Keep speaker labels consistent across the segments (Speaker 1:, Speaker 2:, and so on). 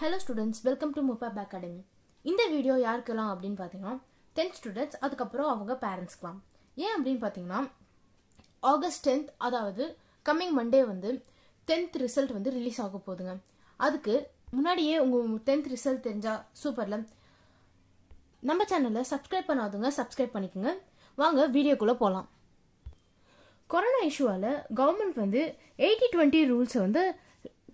Speaker 1: hello students welcome to முப்பாப் academy இந்த video யாருக்கெல்லாம் அப்படின்னு பார்த்தீங்கன்னா டென்த் ஸ்டூடெண்ட்ஸ் அதுக்கப்புறம் அவங்க பேரண்ட்ஸ்க்குலாம் ஏன் அப்படின்னு பார்த்தீங்கன்னா ஆகஸ்ட் டென்த் அதாவது கம்மிங் மண்டே வந்து டென்த் ரிசல்ட் வந்து ரிலீஸ் ஆக போகுதுங்க அதுக்கு முன்னாடியே உங்கள் டென்த் ரிசல்ட் தெரிஞ்சால் சூப்பரில் நம்ம சேனலில் சப்ஸ்கிரைப் பண்ணாதவங்க சப்ஸ்கிரைப் பண்ணிக்கோங்க வாங்க வீடியோக்குள்ளே போகலாம் கொரோனா இஷ்யூவால் கவர்மெண்ட் வந்து எயிட்டி டுவெண்ட்டி ரூல்ஸை வந்து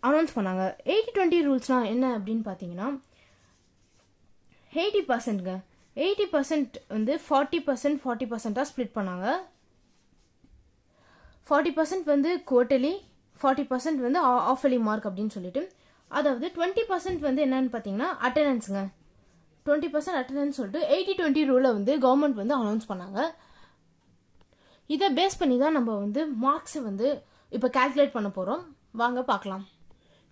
Speaker 1: அனௌன்ஸ் பண்ணாங்க எயிட்டி டுவெண்ட்டி ரூல்ஸ்னால் என்ன அப்படின்னு பார்த்தீங்கன்னா எயிட்டி பர்சன்ட்ங்க எயிட்டி பர்சன்ட் வந்து ஃபார்ட்டி பர்சன்ட் ஃபார்ட்டி பர்சண்ட்டாக ஸ்ப்ளிட் பண்ணாங்க ஃபார்ட்டி பர்சன்ட் வந்து குவர்டலி ஃபார்ட்டி பர்சன்ட் வந்து ஆஃபலி மார்க் அப்படின்னு சொல்லிட்டு அதாவது டுவெண்ட்டி பர்சன்ட் வந்து என்னன்னு பார்த்தீங்கன்னா அட்டண்டன்ஸுங்க டுவெண்ட்டி பர்சன்ட் அட்டண்டன்ஸ் சொல்லிட்டு எயிட்டி டுவெண்ட்டி ரூலை வந்து கவர்மெண்ட் வந்து அனௌன்ஸ் பண்ணாங்க இதை பேஸ் பண்ணி தான் நம்ம வந்து மார்க்ஸை வந்து இப்போ கால்குலேட் பண்ண போகிறோம் வாங்க பார்க்கலாம்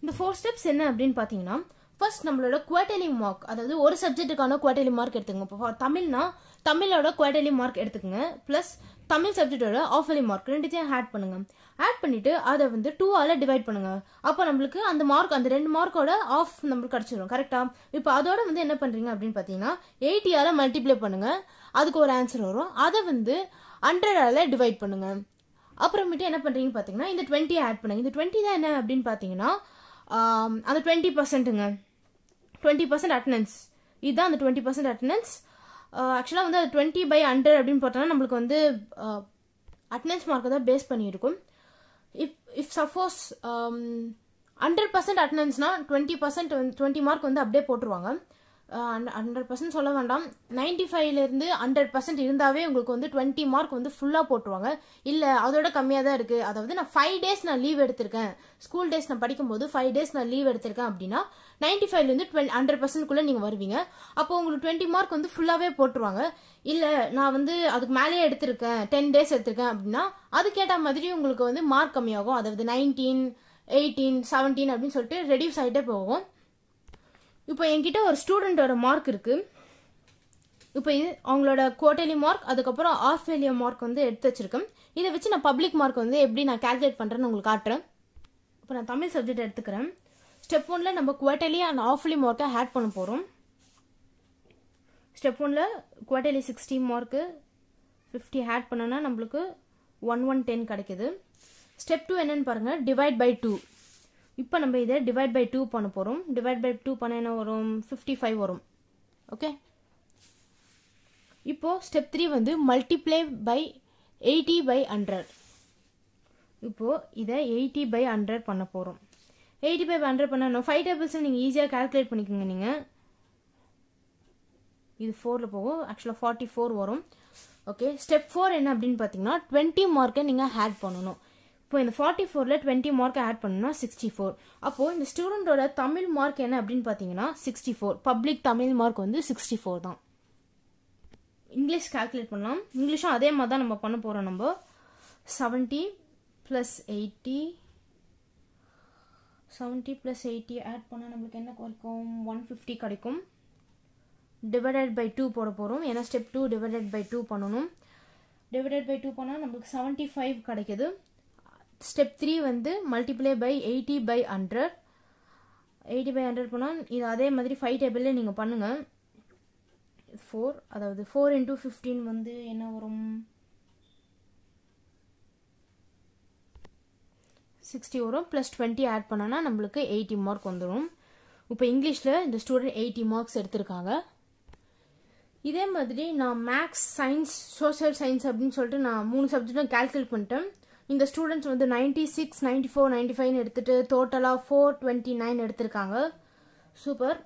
Speaker 1: இந்த ஃபோர் ஸ்டெப்ஸ் என்ன அப்படின்னு பார்த்தீங்கன்னா ஃபர்ஸ்ட் நம்மளோட குவார்டர்லி மார்க் அதாவது ஒரு சப்ஜெக்ட்டுக்கான குவார்டர்லி மார்க் எடுத்துக்கோங்க இப்போ தமிழ்னா தமிழோட குவார்டர்லி மார்க் எடுத்துக்கோங்க ப்ளஸ் தமிழ் சப்ஜெக்டோட ஆஃபர்லி மார்க் ரெண்டுத்தையும் ஆட் பண்ணுங்க ஆட் பண்ணிட்டு அதை வந்து டூ ஆல டிவைட் பண்ணுங்க அப்போ நம்மளுக்கு அந்த மார்க் அந்த ரெண்டு மார்க்கோட ஆஃப் நம்மளுக்கு கிடச்சிடும் கரெக்டாக இப்போ அதோட வந்து என்ன பண்ணுறீங்க அப்படின்னு பார்த்தீங்கன்னா ஆல மல்டிப்ளை பண்ணுங்க அதுக்கு ஒரு ஆன்சர் வரும் அதை வந்து ஆல டிவைட் பண்ணுங்க அப்புறமேட்டு என்ன பண்ணுறீங்க பார்த்தீங்கன்னா இந்த டுவெண்ட்டி ஆட் பண்ணுங்க இந்த டுவெண்ட்டி தான் என்ன அப்படின்னு பார்த்தீங்கன்னா அந்த டுவெண்ட்டி பர்சன்ட்டுங்க டுவெண்ட்டி பர்சன்ட் அட்டனன்ஸ் இதுதான் அந்த டுவெண்ட்டி பர்சன்ட் அட்டனன்ஸ் ஆக்சுவலாக வந்து அது டுவெண்ட்டி பை ஹண்ட்ரட் அப்படின்னு பார்த்தோன்னா நம்மளுக்கு வந்து அட்டனன்ஸ் மார்க்கை தான் பேஸ் பண்ணியிருக்கும் if if suppose hundred percent அட்டனன்ஸ்னால் டுவெண்ட்டி பர்சன்ட் வந்து டுவெண்ட்டி மார்க் வந்து அப்படியே போட்டுருவாங்க ஹண்ட்ரட் பர்சன்ட் சொல்ல வேண்டாம் நைன்டி ஃபைவ்லேருந்து ஹண்ட்ரட் பர்சன்ட் இருந்தாவே உங்களுக்கு வந்து டுவெண்ட்டி மார்க் வந்து ஃபுல்லாக போட்டுருவாங்க இல்லை அதோட கம்மியாக தான் இருக்குது அதாவது நான் ஃபைவ் டேஸ் நான் லீவ் எடுத்திருக்கேன் ஸ்கூல் டேஸ் நான் படிக்கும்போது ஃபைவ் டேஸ் நான் லீவ் எடுத்திருக்கேன் அப்படின்னா நைன்டி ஃபைவ்லேருந்து டுவெல் ஹண்ட்ரட் பர்சன்ட்குள்ளே நீங்கள் வருவீங்க அப்போ உங்களுக்கு டுவெண்ட்டி மார்க் வந்து ஃபுல்லாகவே போட்டுருவாங்க இல்லை நான் வந்து அதுக்கு மேலேயே எடுத்திருக்கேன் டென் டேஸ் எடுத்திருக்கேன் அப்படின்னா அதுக்கேட்ட மாதிரி உங்களுக்கு வந்து மார்க் கம்மியாகும் அதாவது நைன்டீன் எயிட்டீன் செவன்டீன் அப்படின்னு சொல்லிட்டு ரெடியூஸ் ஆகிட்டே போகும் இப்போ என்கிட்ட ஒரு ஸ்டூடெண்ட்டோட மார்க் இருக்குது இப்போ இது அவங்களோட குவார்டர்லி மார்க் அதுக்கப்புறம் ஆஃப் ஃபெயிலியர் மார்க் வந்து எடுத்து வச்சுருக்கேன் இதை வச்சு நான் பப்ளிக் மார்க் வந்து எப்படி நான் கேல்குலேட் பண்ணுறேன்னு உங்களுக்கு காட்டுறேன் இப்போ நான் தமிழ் சப்ஜெக்ட் எடுத்துக்கிறேன் ஸ்டெப் ஒன்ல நம்ம குவார்டர்லி அண்ட் ஆஃப்லி மார்க்கை ஆட் பண்ண போகிறோம் ஸ்டெப் ஒன்ல குவார்டர்லி சிக்ஸ்டி மார்க்கு ஃபிஃப்டி ஆட் பண்ணோன்னா நம்மளுக்கு ஒன் ஒன் டென் கிடைக்கிது ஸ்டெப் டூ என்னென்னு பாருங்கள் டிவைட் பை டூ இப்போ நம்ம இதை டிவைட் பை டூ பண்ண போகிறோம் டிவைட் பை டூ பண்ண என்ன வரும் ஃபிஃப்டி ஃபைவ் வரும் ஓகே இப்போது ஸ்டெப் த்ரீ வந்து multiply by eighty by hundred இப்போது இதை எயிட்டி பை ஹண்ட்ரட் பண்ண போகிறோம் எயிட்டி பை ஹண்ட்ரட் பண்ணணும் ஃபைவ் டேபிள்ஸ் நீங்கள் ஈஸியாக கால்குலேட் பண்ணிக்கோங்க நீங்கள் இது ஃபோரில் போகும் ஆக்சுவலாக ஃபார்ட்டி ஃபோர் வரும் ஓகே ஸ்டெப் ஃபோர் என்ன அப்படின்னு பார்த்தீங்கன்னா டுவெண்ட்டி மார்க்கை நீங்கள் ஆட் பண்ணணும் இப்போ இந்த ஃபார்ட்டி ஃபோரில் டுவெண்ட்டி மார்க் ஆட் பண்ணோம்னா சிக்ஸ்டி ஃபோர் அப்போது இந்த ஸ்டூடெண்ட்டோட தமிழ் மார்க் என்ன அப்படின்னு பார்த்தீங்கன்னா sixty four public Tamil mark வந்து சிக்ஸ்டி ஃபோர் தான் இங்கிலீஷ் கால்குலேட் பண்ணலாம் இங்கிலீஷும் அதே மாதிரி தான் நம்ம பண்ண போகிறோம் நம்ம seventy plus eighty seventy plus eighty add பண்ணால் நம்மளுக்கு என்ன கிடைக்கும் ஒன் ஃபிஃப்டி கிடைக்கும் டிவைடட் பை டூ போட போகிறோம் ஏன்னா step two divided by two பண்ணணும் டிவைடட் பை டூ பண்ணால் நம்மளுக்கு செவன்ட்டி ஃபைவ் கிடைக்கிது ஸ்டெப் த்ரீ வந்து multiply by eighty by hundred eighty by hundred போனால் இது அதே மாதிரி ஃபைவ் டேபிளில் நீங்கள் பண்ணுங்கள் ஃபோர் அதாவது ஃபோர் இன்ட்டு ஃபிஃப்டீன் வந்து என்ன வரும் சிக்ஸ்டி வரும் ப்ளஸ் டுவெண்ட்டி ஆட் பண்ணோன்னா நம்மளுக்கு எயிட்டி மார்க் வந்துடும் இப்போ இங்கிலீஷில் இந்த ஸ்டூடெண்ட் எயிட்டி மார்க்ஸ் எடுத்திருக்காங்க இதே மாதிரி நான் மேக்ஸ் சயின்ஸ் சோசியல் சயின்ஸ் அப்படின்னு சொல்லிட்டு நான் மூணு சப்ஜெக்டும் கால்குலேட் பண்ணிட்டேன் இந்த ஸ்டூடெண்ட்ஸ் வந்து ninety six ninety four ninety five எடுத்துகிட்டு டோட்டலாக ஃபோர் டுவெண்ட்டி நைன் எடுத்திருக்காங்க சூப்பர்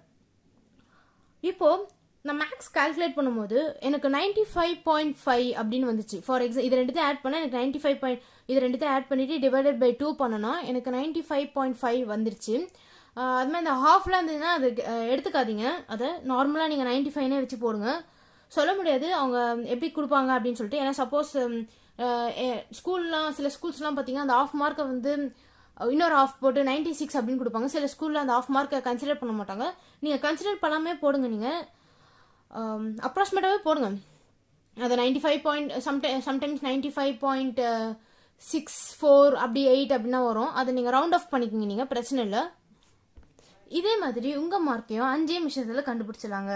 Speaker 1: இப்போது நான் மேக்ஸ் கால்குலேட் பண்ணும்போது எனக்கு நைன்டி ஃபைவ் பாயிண்ட் ஃபைவ் அப்படின்னு வந்துச்சு ஃபார் எக்ஸாம் இது ரெண்டுத்தையும் ஆட் பண்ணால் எனக்கு நைன்டி ஃபைவ் பாயிண்ட் இது ரெண்டுத்தையும் ஆட் பண்ணிவிட்டு டிவைடட் பை டூ பண்ணனா எனக்கு நைன்டி ஃபைவ் பாயிண்ட் ஃபைவ் வந்துருச்சு அது மாதிரி இந்த ஹாஃப்லாம் இருந்ததுன்னா அது எடுத்துக்காதீங்க அதை நார்மலாக நீங்கள் நைன்டி ஃபைவ்னே வச்சு போடுங்க சொல்ல முடியாது அவங்க எப்படி கொடுப்பாங்க அப்படின்னு சொல்லிட்டு ஏன்னா சப்போஸ் ஸ்கூல்லாம் சில ஸ்கூல்ஸ்லாம் பார்த்தீங்கன்னா அந்த ஆஃப் மார்க்கை வந்து இன்னொரு ஆஃப் போட்டு நைன்டி சிக்ஸ் அப்படின்னு கொடுப்பாங்க சில ஸ்கூலில் அந்த ஆஃப் மார்க்கை கன்சிடர் பண்ண மாட்டாங்க நீங்கள் கன்சிடர் பண்ணாமே போடுங்க நீங்கள் அப்ராக்சிமேட்டாகவே போடுங்க அது நைன்டி ஃபைவ் பாயிண்ட் சம்டை sometimes ninety five point six four அப்படி எயிட் அப்படின்னா வரும் அதை நீங்கள் ரவுண்ட் ஆஃப் பண்ணிக்கோங்க நீங்கள் பிரச்சனை இல்லை இதே மாதிரி உங்கள் மார்க்கையும் அஞ்சே நிமிஷத்தில் கண்டுபிடிச்சிடலாங்க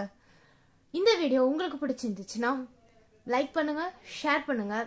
Speaker 1: இந்த வீடியோ உங்களுக்கு பிடிச்சிருந்துச்சுன்னா லைக் பண்ணுங்கள் ஷேர் பண்ணுங்கள்